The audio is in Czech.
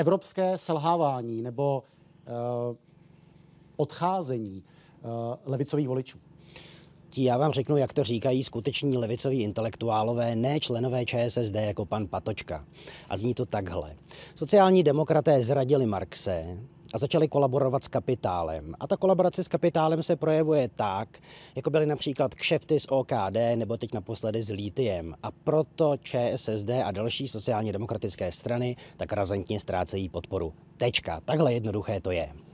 evropské selhávání nebo uh, odcházení uh, levicových voličů? já vám řeknu, jak to říkají skuteční levicoví intelektuálové, ne členové ČSSD jako pan Patočka. A zní to takhle. Sociální demokraté zradili Marxe, a začali kolaborovat s kapitálem. A ta kolaborace s kapitálem se projevuje tak, jako byly například kšefty s OKD nebo teď naposledy s Litiem. A proto ČSSD a další sociálně demokratické strany tak razantně ztrácejí podporu. Tečka. Takhle jednoduché to je.